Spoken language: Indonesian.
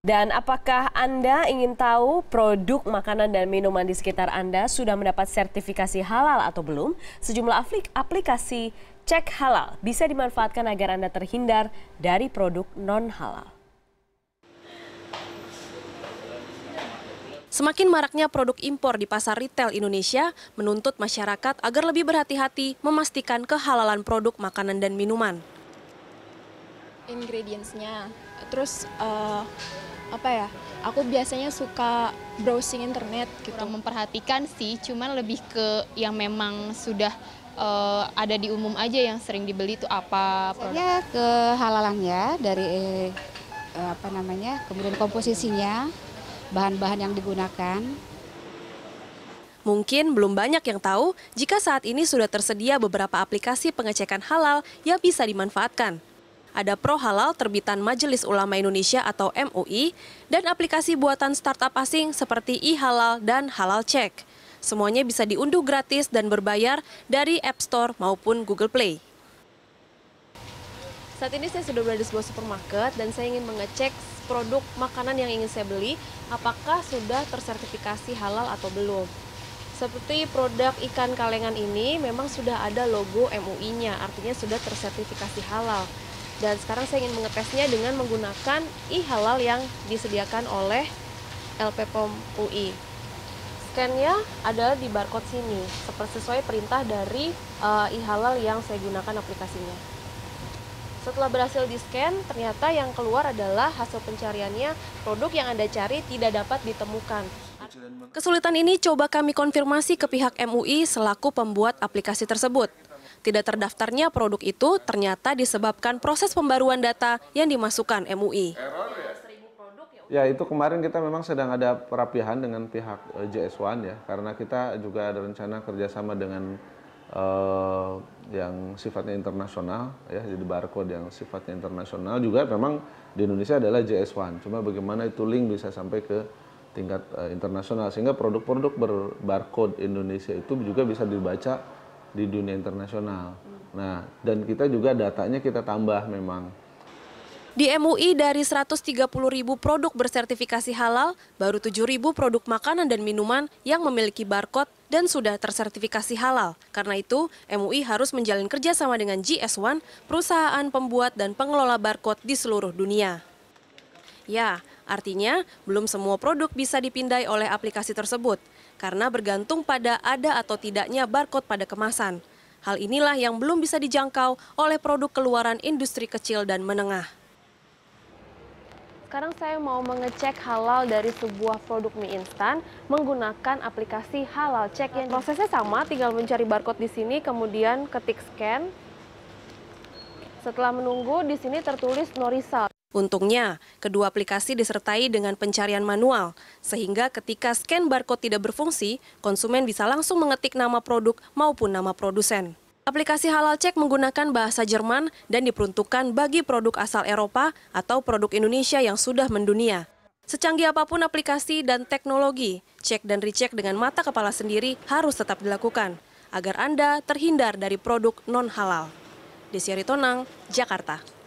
Dan apakah Anda ingin tahu produk makanan dan minuman di sekitar Anda sudah mendapat sertifikasi halal atau belum? Sejumlah aplikasi cek halal bisa dimanfaatkan agar Anda terhindar dari produk non-halal. Semakin maraknya produk impor di pasar retail Indonesia menuntut masyarakat agar lebih berhati-hati memastikan kehalalan produk makanan dan minuman ingredientsnya terus uh, apa ya aku biasanya suka browsing internet gitu Kurang memperhatikan sih cuman lebih ke yang memang sudah uh, ada di umum aja yang sering dibeli itu apa Ya ke halalannya dari uh, apa namanya kemudian komposisinya bahan-bahan yang digunakan Mungkin belum banyak yang tahu jika saat ini sudah tersedia beberapa aplikasi pengecekan halal yang bisa dimanfaatkan ada Pro Halal terbitan Majelis Ulama Indonesia atau MUI, dan aplikasi buatan startup asing seperti eHalal dan Halal Check. Semuanya bisa diunduh gratis dan berbayar dari App Store maupun Google Play. Saat ini saya sudah berada di sebuah supermarket dan saya ingin mengecek produk makanan yang ingin saya beli apakah sudah tersertifikasi halal atau belum. Seperti produk ikan kalengan ini memang sudah ada logo MUI-nya, artinya sudah tersertifikasi halal dan sekarang saya ingin mengetesnya dengan menggunakan e-halal yang disediakan oleh LP POM UI scan-nya adalah di barcode sini seperti sesuai perintah dari uh, e-halal yang saya gunakan aplikasinya setelah berhasil di scan ternyata yang keluar adalah hasil pencariannya produk yang Anda cari tidak dapat ditemukan Kesulitan ini coba kami konfirmasi ke pihak MUI selaku pembuat aplikasi tersebut. Tidak terdaftarnya produk itu ternyata disebabkan proses pembaruan data yang dimasukkan MUI. Ya itu kemarin kita memang sedang ada perapihan dengan pihak eh, JS1 ya, karena kita juga ada rencana kerjasama dengan eh, yang sifatnya internasional ya, jadi barcode yang sifatnya internasional juga memang di Indonesia adalah JS1. Cuma bagaimana itu link bisa sampai ke tingkat eh, internasional sehingga produk-produk berbarcode Indonesia itu juga bisa dibaca di dunia internasional. Nah, dan kita juga datanya kita tambah memang. Di MUI dari 130 ribu produk bersertifikasi halal, baru 7 ribu produk makanan dan minuman yang memiliki barcode dan sudah tersertifikasi halal. Karena itu, MUI harus menjalin kerjasama dengan GS1, perusahaan pembuat dan pengelola barcode di seluruh dunia. Ya, artinya belum semua produk bisa dipindai oleh aplikasi tersebut karena bergantung pada ada atau tidaknya barcode pada kemasan. Hal inilah yang belum bisa dijangkau oleh produk keluaran industri kecil dan menengah. Sekarang saya mau mengecek halal dari sebuah produk mie instan menggunakan aplikasi Halal cek Yang prosesnya sama, tinggal mencari barcode di sini, kemudian ketik scan. Setelah menunggu, di sini tertulis no result. Untungnya, kedua aplikasi disertai dengan pencarian manual, sehingga ketika scan barcode tidak berfungsi, konsumen bisa langsung mengetik nama produk maupun nama produsen. Aplikasi Halal Cek menggunakan bahasa Jerman dan diperuntukkan bagi produk asal Eropa atau produk Indonesia yang sudah mendunia. Secanggih apapun aplikasi dan teknologi, cek dan recheck dengan mata kepala sendiri harus tetap dilakukan agar Anda terhindar dari produk non-halal. Desyari Tonang, Jakarta.